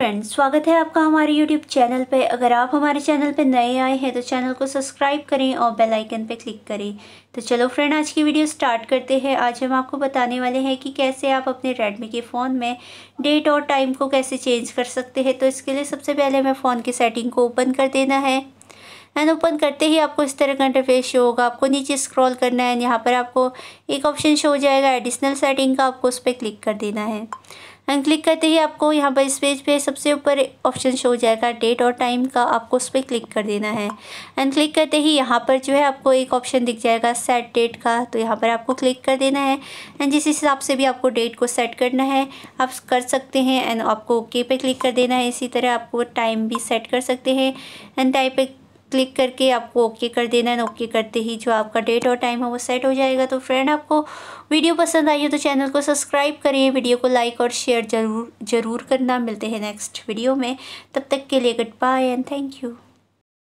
friends स्वागत है आपका हमारे यूट्यूब चैनल पे अगर आप हमारे चैनल पे नए आए हैं तो चैनल को सब्सक्राइब करें और बेल आइकन पे क्लिक करें तो चलो फ्रेंड आज की वीडियो स्टार्ट करते हैं आज हम आपको बताने वाले हैं कि कैसे आप अपने रेडमी के फ़ोन में डेट और टाइम को कैसे चेंज कर सकते हैं तो इसके लिए सबसे पहले हमें फ़ोन की सेटिंग को ओपन कर देना है एंड ओपन करते ही आपको इस तरह का इंटरफेस शो होगा आपको नीचे स्क्रॉल करना है एंड यहाँ पर आपको एक ऑप्शन शो हो जाएगा एडिशनल सेटिंग का आपको उस पर क्लिक कर देना है एंड क्लिक करते ही आपको यहाँ पर इस पेज पे सबसे ऊपर ऑप्शन शो हो जाएगा डेट और टाइम का आपको उस पर क्लिक कर देना है एंड क्लिक करते ही यहाँ पर जो है आपको एक ऑप्शन दिख जाएगा सेट डेट का तो यहाँ पर आपको क्लिक कर देना है एंड जिस हिसाब से भी आपको डेट को सेट करना है आप कर सकते हैं एंड आपको ओके पे क्लिक कर देना है इसी तरह आपको टाइम भी सेट कर सकते हैं एंड टाइम पर क्लिक करके आपको ओके कर देना है ओके करते ही जो आपका डेट और टाइम है वो सेट हो जाएगा तो फ्रेंड आपको वीडियो पसंद आई हो तो चैनल को सब्सक्राइब करें वीडियो को लाइक और शेयर जरूर ज़रूर करना मिलते हैं नेक्स्ट वीडियो में तब तक के लिए good bye and thank you